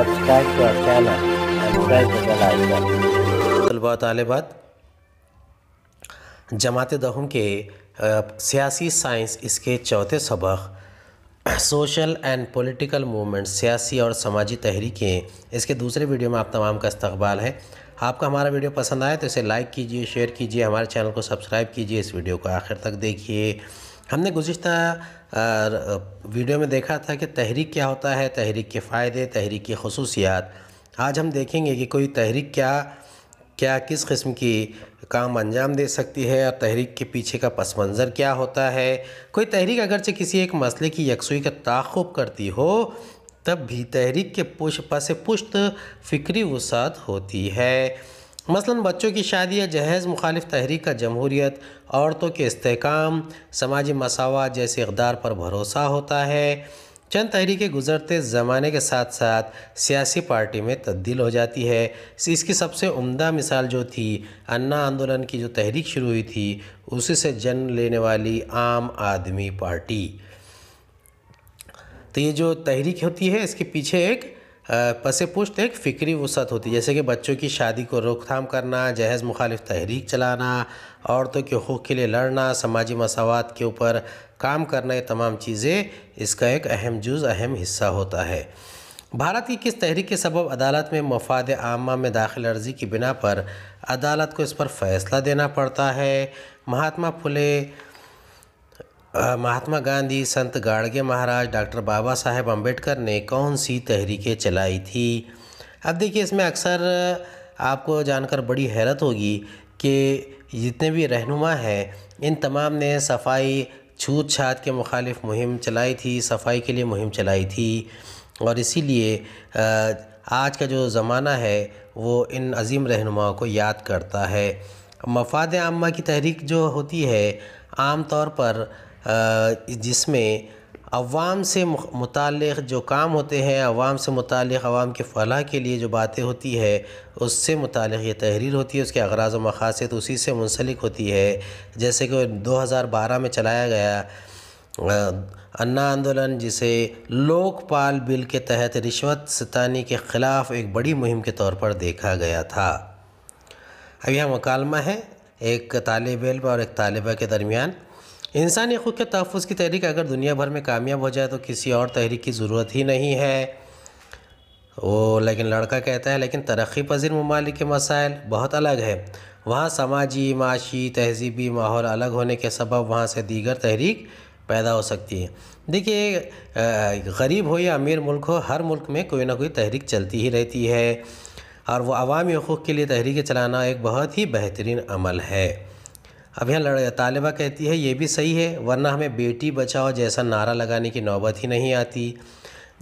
subscribe to our channel and press the bell icon. जमात दहम के सियासी साइंस इसके चौथे सबक सोशल एंड पॉलिटिकल मूवमेंट सियासी और समाजी तहरीकें इसके दूसरे वीडियो में आप तमाम का इस्तबाल है आपका हमारा वीडियो पसंद आए तो इसे लाइक कीजिए शेयर कीजिए हमारे चैनल को सब्सक्राइब कीजिए इस वीडियो को आखिर तक देखिए हमने गुज्तर वीडियो में देखा था कि तहरीक क्या होता है तहरीक के फ़ायदे तहरीक की खसूसियात आज हम देखेंगे कि कोई तहरीक क्या क्या किस किस्म की काम अंजाम दे सकती है और तहरीक के पीछे का पस मंज़र क्या होता है कोई तहरीक अगरचे किसी एक मसले की यकसुई का ताखुब करती हो तब भी तहरीक के पुश पस पुश्त फ़िक्री वसात होती है मसलन बच्चों की शादी या जहेज़ मुखालिफ तहरीक का जमहूरीत औरतों के इसकाम समाजी मसावा जैसे इकदार पर भरोसा होता है चंद तहरीकें गुजरते ज़माने के साथ साथ सियासी पार्टी में तब्दील हो जाती है इसकी सबसे उम्दा मिसाल जो थी अन्ना आंदोलन की जो तहरीक शुरू हुई थी उसी से जन्म लेने वाली आम आदमी पार्टी तो ये जो तहरीक होती है इसके पीछे एक पसे पुश्त एक फ़िक्री वसत होती जैसे कि बच्चों की शादी को रोकथाम करना जहेज़ मुखालिफ तहरीक चलाना औरतों के हक़ के लिए लड़ना समाजी मसावत के ऊपर काम करना ये तमाम चीज़ें इसका एक अहम जुज़ अहम हिस्सा होता है भारत की किस तहरीक के सबब अदालत में मफाद आमा में दाखिल अर्जी की बिना पर अदालत को इस पर फ़ैसला देना पड़ता है महात्मा फुले महात्मा गांधी संत गाड़गे महाराज डॉक्टर बाबा साहेब अम्बेडकर ने कौन सी तहरीकें चलाई थी अब देखिए इसमें अक्सर आपको जानकर बड़ी हैरत होगी कि जितने भी रहनुमा हैं इन तमाम ने सफाई छूत छात के मुखालिफ मुहिम चलाई थी सफाई के लिए मुहिम चलाई थी और इसीलिए आज का जो ज़माना है वो इन अजीम रहनुमाओं को याद करता है मफाद आमा की तहरीक जो होती है आम तौर पर जिसमें अवाम से मुतल जो काम होते हैं अवाम से मुतल अवाम के फलाह के लिए जो बातें होती है उससे मुतल ये तहरीर होती है उसके अगराज व उसी से मुंसलिक होती है जैसे कि दो हज़ार बारह में चलाया गया अन्ना आंदोलन जिसे लोकपाल बिल के तहत रिश्वत सतानी के ख़िलाफ़ एक बड़ी मुहिम के तौर पर देखा गया था अब यह मकालमा है एक तालब इलम और एक तालबा के दरमियान इंसानी खुद के तहफ़ की तहरीक अगर दुनिया भर में कामयाब हो जाए तो किसी और तहरीक की ज़रूरत ही नहीं है वो लेकिन लड़का कहता है लेकिन तरक्की पजीर ममालिक के मसाइल बहुत अलग है वहाँ समाजी माशी तहजीबी माहौल अलग होने के सबब वहाँ से दीगर तहरीक पैदा हो सकती है देखिए गरीब हो या अमीर मुल्क हो हर मुल्क में कोई ना कोई तहरीक चलती ही रहती है और वह अवामी हकूक़ के लिए तहरीकें चलाना एक बहुत ही बेहतरीन अमल है अब यहाँ लड़ तालिबा कहती है ये भी सही है वरना हमें बेटी बचाओ जैसा नारा लगाने की नौबत ही नहीं आती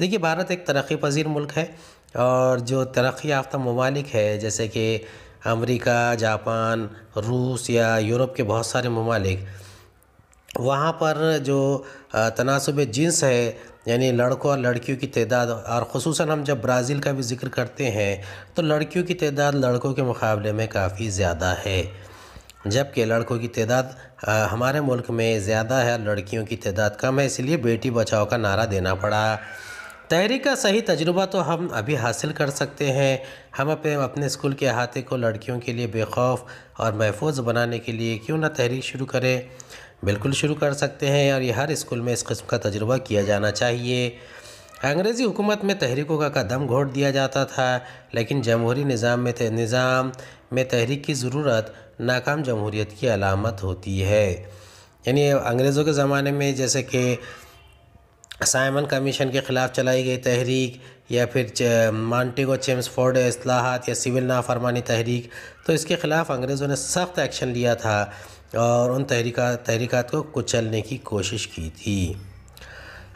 देखिए भारत एक तरक्की पजीर मुल्क है और जो तरक्की याफ्ता ममालिक है जैसे कि अमेरिका जापान रूस या यूरोप के बहुत सारे ममालिक वहाँ पर जो तनासब जिन्स है यानी लड़कों और लड़कियों की तदाद और खसूस हम जब ब्राज़ील का भी जिक्र करते हैं तो लड़कियों की तदाद लड़कों के मुकाबले में काफ़ी ज़्यादा है जबकि लड़कों की तादाद हमारे मुल्क में ज़्यादा है लड़कियों की तादाद कम है इसलिए बेटी बचाओ का नारा देना पड़ा तहरीक का सही तजुर्बा तो हम अभी हासिल कर सकते हैं हम अपने अपने स्कूल के अहाते को लड़कियों के लिए बेखौफ और महफूज बनाने के लिए क्यों ना तहरीक शुरू करें बिल्कुल शुरू कर सकते हैं और ये हर स्कूल में इस किस्म का तजुर्बा किया जाना चाहिए अंग्रेज़ी हुकूमत में तहरीकों का कदम घोट दिया जाता था लेकिन जमहूरी निज़ाम में निज़ाम में तहरीक की ज़रूरत नाकाम जमहूरीत की अलामत होती है यानी अंग्रेज़ों के ज़माने में जैसे कि साइमन कमीशन के ख़िलाफ़ चलाई गई तहरीक या फिर चेम्स चेम्सफोर्ड असलाहत या सिविल नाफरमानी तहरीक तो इसके ख़िलाफ़ अंग्रेज़ों ने सख्त एक्शन लिया था और उन तहरीका तहरीक को कुचलने की कोशिश की थी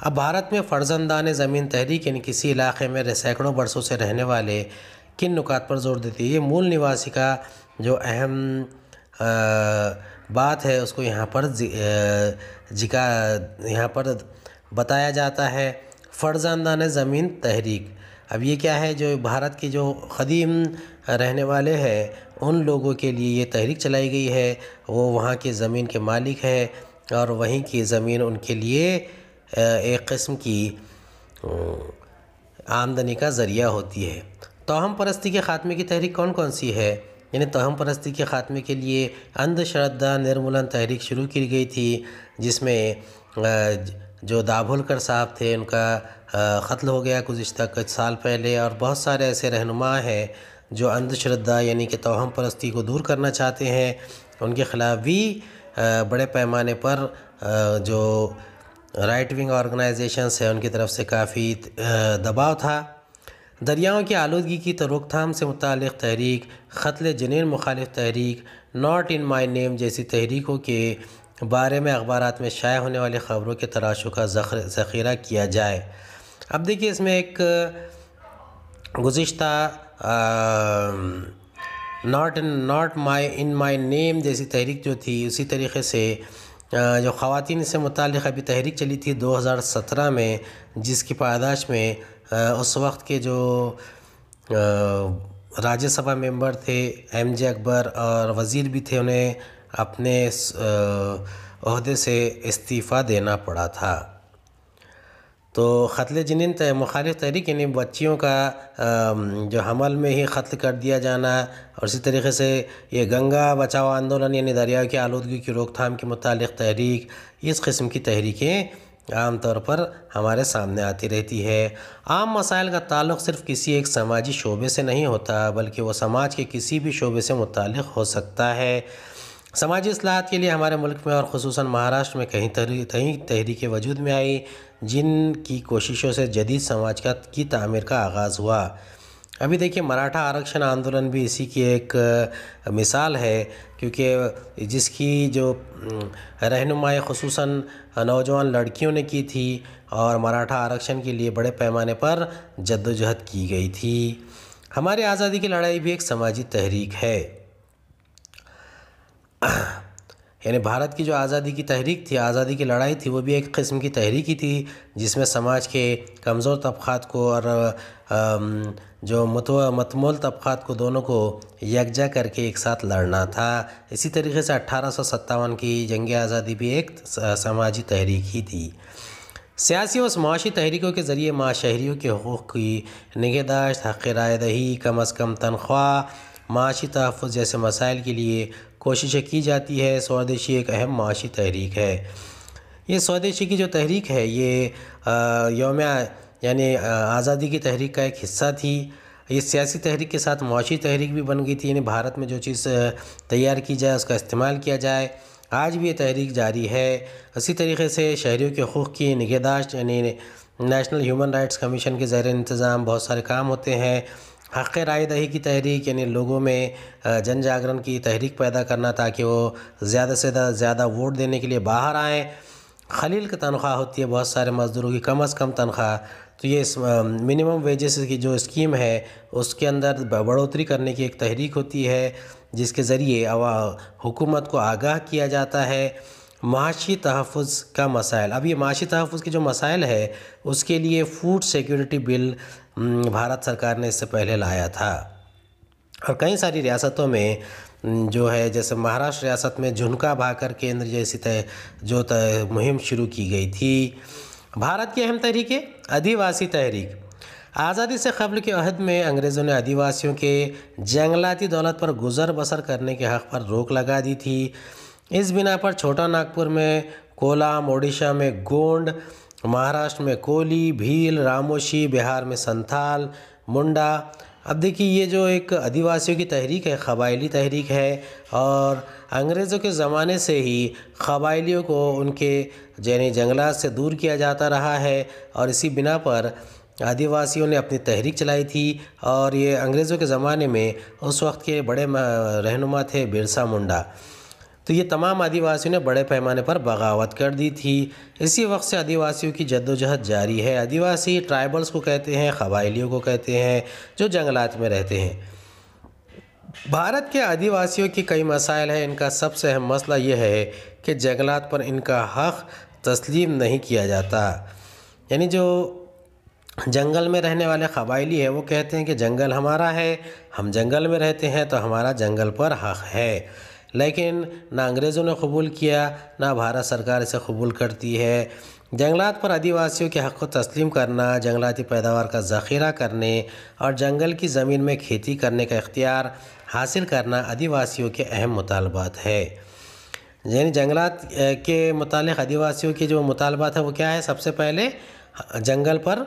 अब भारत में फ़र्जंदान ज़मीन तहरीक यानी किसी इलाके में सैकड़ों बरसों से रहने वाले किन नुकात पर जोर देती है ये मूल निवासी का जो अहम बात है उसको यहाँ पर जिका यहाँ पर बताया जाता है फर्जानदान ज़मीन तहरीक अब ये क्या है जो भारत के जो क़दीम रहने वाले हैं उन लोगों के लिए ये तहरीक चलाई गई है वो वहाँ के ज़मीन के मालिक है और वहीं की ज़मीन उनके लिए एक किस्म की आमदनी का ज़रिया होती है तोहम परस्ती के ख़ात्मे की तहरीक कौन कौन सी है यानी तहम परस्ती के ख़ात्मे के लिए अंधश्रद्धा निर्मूलन तहरीक शुरू की गई थी जिसमें जो दाभोलकर साहब थे उनका कत्ल हो गया गुज्त कुछ साल पहले और बहुत सारे ऐसे रहनुमा हैं जो अंधश्रद्धा यानी कि तोहम परस्ती को दूर करना चाहते हैं उनके ख़िलाफ़ भी बड़े पैमाने पर जो राइट विंग ऑर्गेनाइजेशंस हैं उनकी तरफ से काफ़ी दबाव था दरियाओं की आलूदगी की तो रोकथाम से मुतल तहरीक ख़तल जनैन मुखालिफ तहरीक नॉट इन माई नेम जैसी तहरीकों के बारे में अखबार में शाये होने वाली ख़बरों के तराशों का ज़ख़ीरा किया जाए अब देखिए इसमें एक गुज्त not not my in my name जैसी तहरीक जो थी उसी तरीके से जो ख़वान से मुतल अभी तहरीक चली थी 2017 में जिसकी पादाश में उस वक्त के जो राज्यसभा मेंबर थे एम जे अकबर और वज़ीर भी थे उन्हें अपने अहदे से इस्तीफ़ा देना पड़ा था तो ख़तल जिन मुखालिफ तहरीक यानी बच्चियों का जो हमल में ही ख़त्ल कर दिया जाना और इसी तरीके से ये गंगा बचाओ आंदोलन यानी दरिया की आलूदगी की रोकथाम के मुतल तहरीक इस किस्म की तहरीकें आमतौर पर हमारे सामने आती रहती है आम मसाइल का ताल्लुक सिर्फ किसी एक समाजी शोबे से नहीं होता बल्कि वो समाज के किसी भी शोबे से मुतल हो सकता है समाजी असलाहत के लिए हमारे मुल्क में और खसूस महाराष्ट्र में कहीं कई कहीं वजूद में आई जिनकी कोशिशों से जदीद समाज का की तमीर का आगाज़ हुआ अभी देखिए मराठा आरक्षण आंदोलन भी इसी की एक मिसाल है क्योंकि जिसकी जो रहनुमाई खसूस नौजवान लड़कियों ने की थी और मराठा आरक्षण के लिए बड़े पैमाने पर जद्दोजहद की गई थी हमारी आज़ादी की लड़ाई भी एक सामाजिक तहरीक है यानी भारत की जो आज़ादी की तहरीक थी आज़ादी की लड़ाई थी वो भी एक किस्म की तहरीक ही थी जिसमें समाज के कमज़ोर तबक़ात को और जो मतव मतमोल तबक़ात को दोनों को यकजा करके एक साथ लड़ना था इसी तरीके से अट्ठारह की जंग आज़ादी भी एक समाजी तहरीक ही थी सियासी और माशी तहरीकों के ज़रिए माशहरीों के हकूक़ की निगहदाश्त हक़ रायदही दही कम अज़ कम तनख्वाह माशी तहफ़ जैसे मसाइल के लिए कोशिशें की जाती है स्वदेशी एक अहम माशी तहरीक है ये स्वदेशी की जो तहरीक है ये योम यानी आज़ादी की तहरीक का एक हिस्सा थी ये सियासी तहरीक के साथ मुआशी तहरीक भी बन गई थी यानी भारत में जो चीज़ तैयार की जाए उसका इस्तेमाल किया जाए आज भी ये तहरीक जारी है इसी तरीके से शहरीों के हकूक़ की निगहदाश्त यानी नेशनल ह्यूमन राइट्स कमीशन के ज़र इंतज़ाम बहुत सारे काम होते हैं हक़ राय दही की तहरीक यानी लोगों में जन जागरण की तहरीक पैदा करना ताकि वो ज़्यादा से ज़्यादा वोट देने के लिए बाहर आएँ खलील की तनख्वाह होती है बहुत सारे मज़दूरों की कम अज़ कम तनख्वाह तो ये मिनिमम वेजेस की जो स्कीम है उसके अंदर बढ़ोतरी करने की एक तहरीक होती है जिसके ज़रिए हुकूमत को आगाह किया जाता है माशी तहफ़ का मसाइल अब ये माशी तहफ़ के जो मसाइल है उसके लिए फूड सिक्योरिटी बिल भारत सरकार ने इससे पहले लाया था और कई सारी रियासतों में जो है जैसे महाराष्ट्र रियासत में झुनका भाकर केंद्र जैसी तय जो तय मुहिम शुरू की गई थी भारत की अहम तहरीकें आदिवासी तहरीक आज़ादी से कबल के अहद में अंग्रेज़ों ने आदिवासियों के जंगलाती दौलत पर गुजर बसर करने के हक़ पर रोक लगा दी थी इस बिना पर छोटा नागपुर में कोलाम ओडिशा में गोंड महाराष्ट्र में कोली भील रामोशी बिहार में संथाल मुंडा अब देखिए ये जो एक आदिवासियों की तहरीक है कबायली तहरीक है और अंग्रेज़ों के ज़माने से ही कबायलियों को उनके यानी जंगलात से दूर किया जाता रहा है और इसी बिना पर आदिवासियों ने अपनी तहरीक चलाई थी और ये अंग्रेज़ों के ज़माने में उस वक्त के बड़े रहनुमा थे बिरसा मुंडा तो ये तमाम आदिवासियों ने बड़े पैमाने पर बगावत कर दी थी इसी वक्त से आदिवासियों की जद्दोजहद जारी है आदिवासी ट्राइबल्स को कहते हैं कबाइलियों को कहते हैं जो जंगलात में रहते हैं भारत के आदिवासियों के कई मसाइल हैं इनका सबसे अहम मसला यह है कि जंगलात पर इनका हक़ तस्लीम नहीं किया जाता यानी जो जंगल में रहने वाले कबाइली है वो कहते हैं कि जंगल हमारा है हम जंगल में रहते हैं तो हमारा जंगल पर हक़ है लेकिन ना अंग्रेज़ों ने कबूल किया ना भारत सरकार इसे कबूल करती है जंगलात पर आदिवासियों के हक़ को तस्लीम करना जंगलाती पैदावार का ज़ख़ीरा करने और जंगल की ज़मीन में खेती करने का इख्तियार हासिल करना आदिवासियों के अहम मुतालबात है यानी जंगलात के मतलब आदिवासियों के जो मुतालबात है वो क्या है सबसे पहले जंगल पर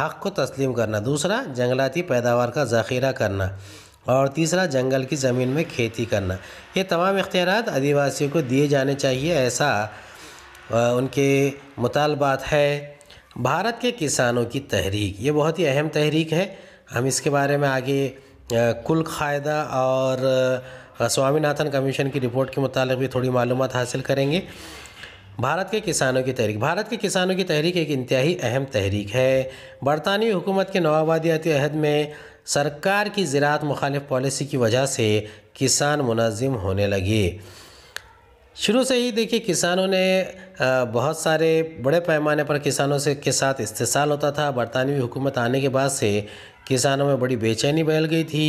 हक़ को तस्लीम करना दूसरा जंगलाती पैदावार का ज़ख़ीरा करना और तीसरा जंगल की ज़मीन में खेती करना ये तमाम इख्तियार आदिवासियों को दिए जाने चाहिए ऐसा उनके मुतालबात है भारत के किसानों की तहरीक ये बहुत ही अहम तहरीक है हम इसके बारे में आगे कुल कायदा और स्वामीनाथन कमीशन की रिपोर्ट के मुताबिक भी थोड़ी मालूम हासिल करेंगे भारत के किसानों की तहरीक भारत के किसानों की तहरीक एक इंतहाई अहम तहरीक है बरतानी हुकूमत के नवाबादियाती अहद में सरकार की ज़रात मुखालिफ पॉलिसी की वजह से किसान मुनाजिम होने लगे शुरू से ही देखिए किसानों ने बहुत सारे बड़े पैमाने पर किसानों से के साथ इस्तेसाल होता था बरतानवी हुकूमत आने के बाद से किसानों में बड़ी बेचैनी फैल गई थी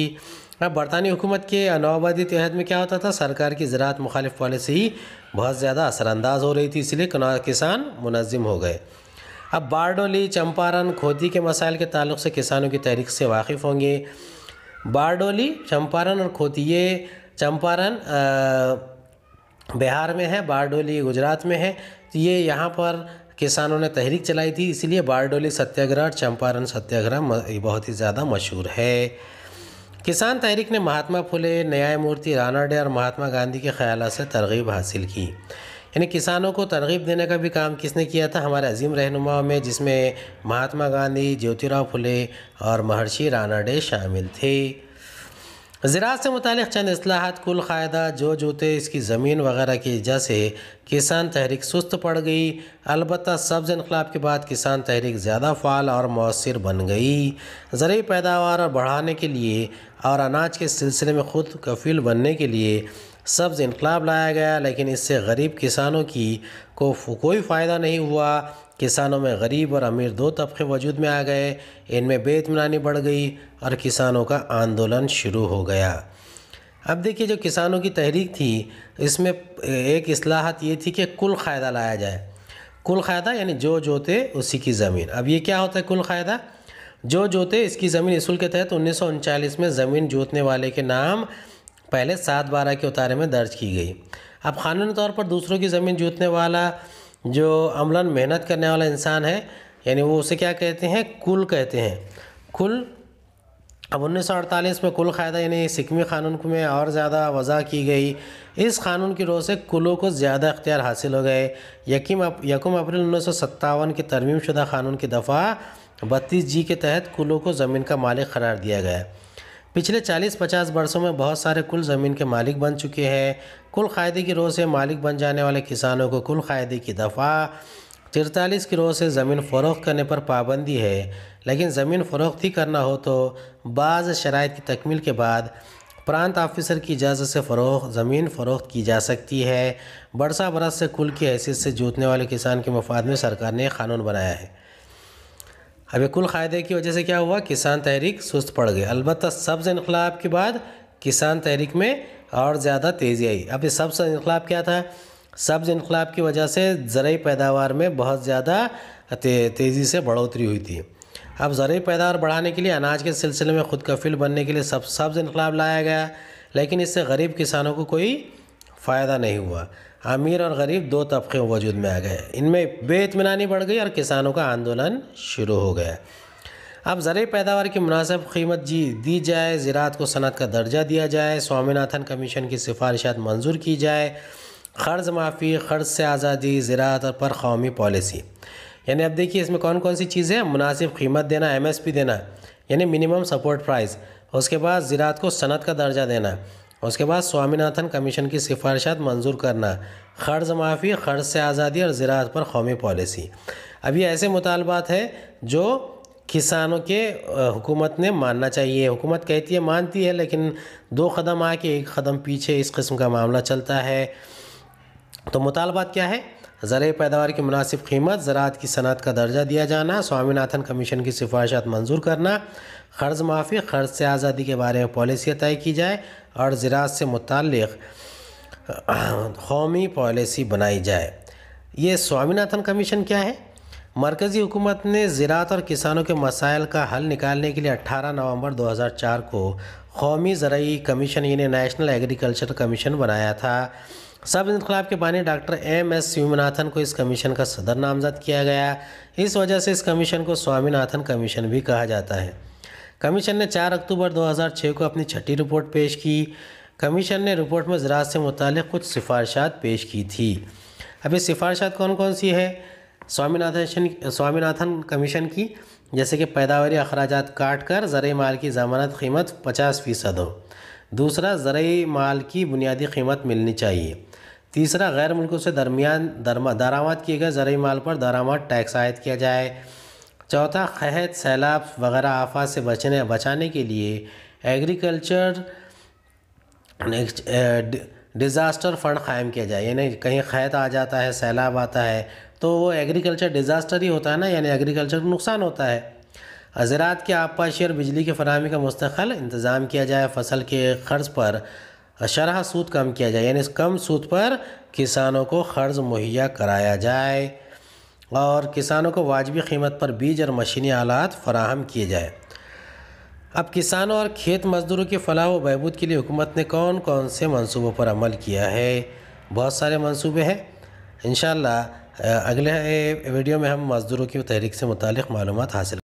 अब बरतानी हुकूमत के अनाबादी तहत में क्या होता था सरकार की ज़रात मुखालिफ पॉलिसी बहुत ज़्यादा असरानंदाज हो रही थी इसलिए किसान मुनज़म हो गए अब बारडोली चंपारण खोदी के मसाइल के ताल्लुक से किसानों की तहरीक से वाकिफ़ होंगे बारडोली चंपारण और खोदी ये चंपारण बिहार में है बारडोली गुजरात में है तो ये यहाँ पर किसानों ने तहरीक चलाई थी इसलिए बारडोली सत्याग्रह और चंपारण सत्याग्रह बहुत ही ज़्यादा मशहूर है किसान तहरीक ने महात्मा फुले न्यायमूर्ति डे और महात्मा गांधी के ख्याल से तरगीब हासिल की यानी किसानों को तरगीब देने का भी काम किसने किया था हमारे अजीम रहनुमा में जिसमें महात्मा गांधी ज्योतिराव फुले और महर्षि रानाडे शामिल थे ज़रात से मुतल चंद असलाहत कुल कायदा जो जूते इसकी ज़मीन वगैरह की वजह से किसान तहरीक सुस्त पड़ गई अलबत् सब्ज़ इनकलाब के बाद किसान तहरीक ज़्यादा फाल और मौसर बन गई ज़रूरी पैदावार और बढ़ाने के लिए और अनाज के सिलसिले में ख़ुद कफील बनने के लिए सब्ज़ इनकलाब लाया गया लेकिन इससे गरीब किसानों की को कोई फ़ायदा नहीं हुआ किसानों में गरीब और अमीर दो तबके वजूद में आ गए इनमें बेतमानी बढ़ गई और किसानों का आंदोलन शुरू हो गया अब देखिए जो किसानों की तहरीक थी इसमें एक असलाहत ये थी कि कुल फ़ायदा लाया जाए कुल फ़ायदा यानी जो जोते उसी की ज़मीन अब ये क्या होता है कुल फ़ायदा जो जोते इसकी ज़मीन इसल के तहत उन्नीस में ज़मीन जोतने वाले के नाम पहले सात बारह के उतारे में दर्ज की गई अब क़ानूनी तौर पर दूसरों की ज़मीन जोतने वाला जो अमला मेहनत करने वाला इंसान है यानी वो उसे क्या कहते हैं कुल कहते हैं कुल अब उन्नीस में कुल कायदा यानी सिकमी क़ानून में और ज़्यादा वजह की गई इस कानून की रोह से कुलों को ज़्यादा अख्तियार हासिल हो गए यकीम अप, यकम अप्रैल उन्नीस सौ सत्तावन की तरमीम शुदा कानून की दफ़ा बत्तीस जी के तहत कुलों को ज़मीन का मालिक करार दिया गया पिछले 40-50 वर्षों में बहुत सारे कुल ज़मीन के मालिक बन चुके हैं कुल कायदे की रोह से मालिक बन जाने वाले किसानों को कुल कायदे की दफ़ा तिरतालीस की रोह से ज़मीन फ़रोख्त करने पर पाबंदी है लेकिन ज़मीन फ़रोख्त ही करना हो तो बाज़ शराइ की तकमील के बाद प्रांत ऑफिसर की इजाज़त से फ़रोख ज़मीन फ़रोख्त की जा सकती है बरसा बरस से कुल की हैसियत से जूतने वाले किसान के मफाद में सरकार ने कानून बनाया है अब कुल क़ायदे की वजह से क्या हुआ किसान तहरीक सुस्त पड़ गई अलबत् सब्ज़ इनकलाब के बाद किसान तहरीक में और ज़्यादा तेज़ी आई अब ये सब्ज़ इनकलाब क्या था सब्ज़ इनकलाब की वजह से ज़रूरी पैदावार में बहुत ज़्यादा ते, तेज़ी से बढ़ोतरी हुई थी अब ज़रूरी पैदावार बढ़ाने के लिए अनाज के सिलसिले में खुद कफील बनने के लिए सब सब्ज़ इनकलाब लाया गया लेकिन इससे गरीब किसानों को कोई फ़ायदा नहीं हुआ अमीर और गरीब दो तबके वजूद में आ गए इनमें बेतमानी बढ़ गई और किसानों का आंदोलन शुरू हो गया अब ज़रिए पैदावार की मुनासब कीमत जी दी जाए ज़रात को सनत का दर्जा दिया जाए स्वामीनाथन कमीशन की सिफारिशात मंजूर की जाए कर्ज़ माफ़ी कर्ज से आज़ादी ज़रात और पर कौमी पॉलिसी यानी अब देखिए इसमें कौन कौन सी चीज़ें मुनासिब कीमत देना एम एस पी देना यानी मिनिमम सपोर्ट प्राइस उसके बाद ज़रात को सनत का दर्जा देना उसके बाद स्वामीनाथन कमीशन की सिफारिशात मंजूर करना कर्ज माफ़ी ख़र्ज से आज़ादी और ज़रात पर कौमी पॉलिसी अब ये ऐसे मुतालबात है जो किसानों के हुकूमत ने मानना चाहिए हुकूमत कहती है मानती है लेकिन दो कदम आके एक कदम पीछे इस किस्म का मामला चलता है तो मुतालबात क्या है ज़र पैदावार की मुनासिब कीमत ज़रात की सनत का दर्जा दिया जाना स्वामीनाथन कमीशन की सिफारिशात मंजूर करना कर्ज़ माफ़ी ख़र्ज से आज़ादी के बारे में पॉलिसियाँ तय की जाए और ज़रात से मुतक़ कौमी पॉलिसी बनाई जाए ये स्वामीनाथन कमीशन क्या है मरकज़ी हुकूमत ने ज़रात और किसानों के मसाइल का हल निकालने के लिए 18 नवंबर 2004 को कौमी ज़रूरी कमीशन यानी नेशनल एग्रीकल्चर कमीशन बनाया था सब इनकलाब के बानी डॉक्टर एम एस स्वामीनाथन को इस कमीशन का सदर नामजद किया गया इस वजह से इस कमीशन को स्वामीनाथन कमीशन भी कहा जाता है कमीशन ने 4 अक्टूबर 2006 को अपनी छठी रिपोर्ट पेश की कमीशन ने रिपोर्ट में ज़रात से मुतल कुछ सिफारशात पेश की थी अभी सिफारशात कौन कौन सी है स्वामीनाथन स्वामीनाथन कमीशन की जैसे कि पैदावारी अखराज काट कर ज़रूरी माल की ज़मानत कीमत पचास फ़ीसद हो दूसरा ज़रूरी माल की बुनियादी कीमत मिलनी चाहिए तीसरा गैर मुल्कों से दरमियान दरमा दरामद किए गए ज़रूरी माल पर दरामद टैक्स आयद किया जाए चौथा खहत सैलाब वगैरह आफात से बचने बचाने के लिए एग्रीकल्चर डिज़ास्टर फंड क़ायम किया जाए यानी कहीं खैत आ जाता है सैलाब आता है तो वो एग्रीकल्चर डिज़ास्टर ही होता है ना यानी एग्रीकल्चर को नुकसान होता है हज़रात के आबपाशी और बिजली की फरहमी का मुस्तकल इंतज़ाम किया जाए फसल के खर्च पर शरह सूद कम किया जाए यानी कम सूद पर किसानों को कर्ज मुहैया कराया जाए और किसानों को वाजबी कीमत पर बीज और मशीनी आलात फराहम किए जाए अब किसानों और खेत मजदूरों की फलाह व बहबूद के लिए हुकूमत ने कौन कौन से मनसूबों पर अमल किया है बहुत सारे मनसूबे हैं इन अगले वीडियो में हम मज़दूरों की तहरीक से मुतल मालूम हासिल